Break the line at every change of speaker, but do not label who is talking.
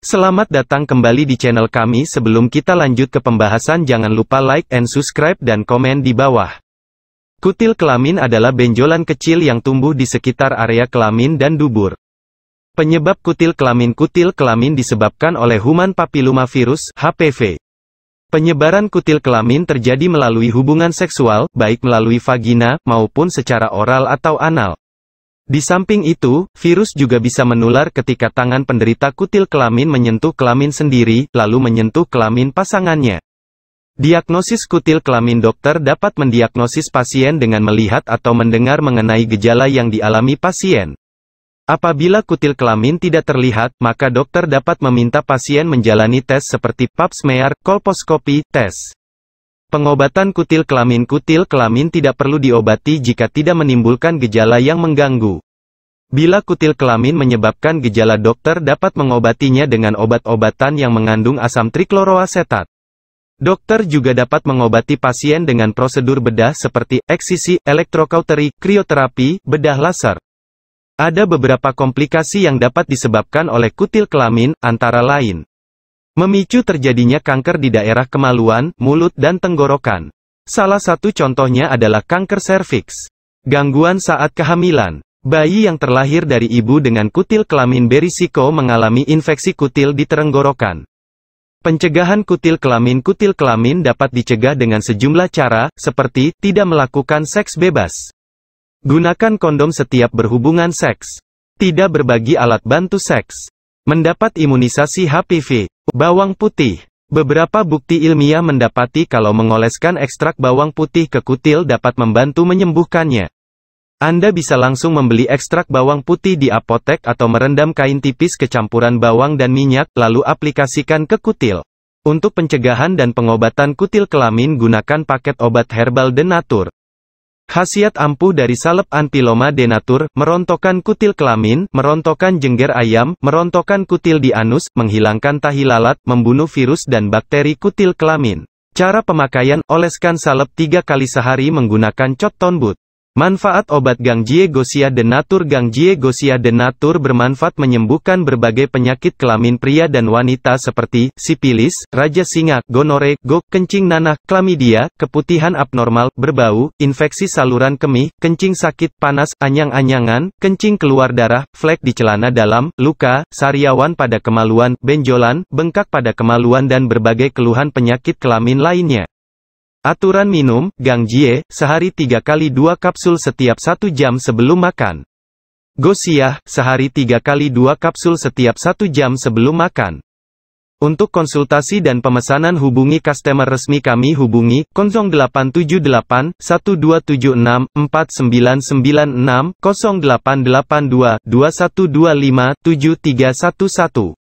Selamat datang kembali di channel kami sebelum kita lanjut ke pembahasan jangan lupa like and subscribe dan komen di bawah. Kutil kelamin adalah benjolan kecil yang tumbuh di sekitar area kelamin dan dubur. Penyebab kutil kelamin Kutil kelamin disebabkan oleh human papilloma virus HPV. Penyebaran kutil kelamin terjadi melalui hubungan seksual, baik melalui vagina, maupun secara oral atau anal. Di samping itu, virus juga bisa menular ketika tangan penderita kutil kelamin menyentuh kelamin sendiri, lalu menyentuh kelamin pasangannya. Diagnosis kutil kelamin dokter dapat mendiagnosis pasien dengan melihat atau mendengar mengenai gejala yang dialami pasien. Apabila kutil kelamin tidak terlihat, maka dokter dapat meminta pasien menjalani tes seperti pap smear, kolposkopi, tes. Pengobatan kutil kelamin Kutil kelamin tidak perlu diobati jika tidak menimbulkan gejala yang mengganggu. Bila kutil kelamin menyebabkan gejala dokter dapat mengobatinya dengan obat-obatan yang mengandung asam trikloroasetat. Dokter juga dapat mengobati pasien dengan prosedur bedah seperti eksisi, elektrokauteri, krioterapi, bedah laser. Ada beberapa komplikasi yang dapat disebabkan oleh kutil kelamin, antara lain. Memicu terjadinya kanker di daerah kemaluan, mulut dan tenggorokan. Salah satu contohnya adalah kanker serviks. Gangguan saat kehamilan. Bayi yang terlahir dari ibu dengan kutil kelamin berisiko mengalami infeksi kutil di terenggorokan. Pencegahan kutil kelamin Kutil kelamin dapat dicegah dengan sejumlah cara, seperti, tidak melakukan seks bebas. Gunakan kondom setiap berhubungan seks. Tidak berbagi alat bantu seks. Mendapat imunisasi HPV. Bawang putih. Beberapa bukti ilmiah mendapati kalau mengoleskan ekstrak bawang putih ke kutil dapat membantu menyembuhkannya. Anda bisa langsung membeli ekstrak bawang putih di apotek atau merendam kain tipis kecampuran bawang dan minyak, lalu aplikasikan ke kutil. Untuk pencegahan dan pengobatan kutil kelamin gunakan paket obat herbal Denatur. Khasiat ampuh dari salep antiloma Denatur, merontokkan kutil kelamin, merontokkan jengger ayam, merontokkan kutil di anus, menghilangkan tahi lalat, membunuh virus dan bakteri kutil kelamin. Cara pemakaian, oleskan salep tiga kali sehari menggunakan cotton bud. Manfaat obat Gangjie Gosia Denatur Gangjie Gosia Denatur bermanfaat menyembuhkan berbagai penyakit kelamin pria dan wanita seperti sipilis, raja singa, gonore, gok, kencing nanah, klamidia, keputihan abnormal, berbau, infeksi saluran kemih, kencing sakit, panas, anyang-anyangan, kencing keluar darah, flek di celana dalam, luka, sariawan pada kemaluan, benjolan, bengkak pada kemaluan dan berbagai keluhan penyakit kelamin lainnya. Aturan minum, gangjie, sehari 3 kali 2 kapsul setiap 1 jam sebelum makan. Gosiah, sehari 3 kali 2 kapsul setiap 1 jam sebelum makan. Untuk konsultasi dan pemesanan hubungi customer resmi kami hubungi 0878 1276 4996 0882 2125 7311.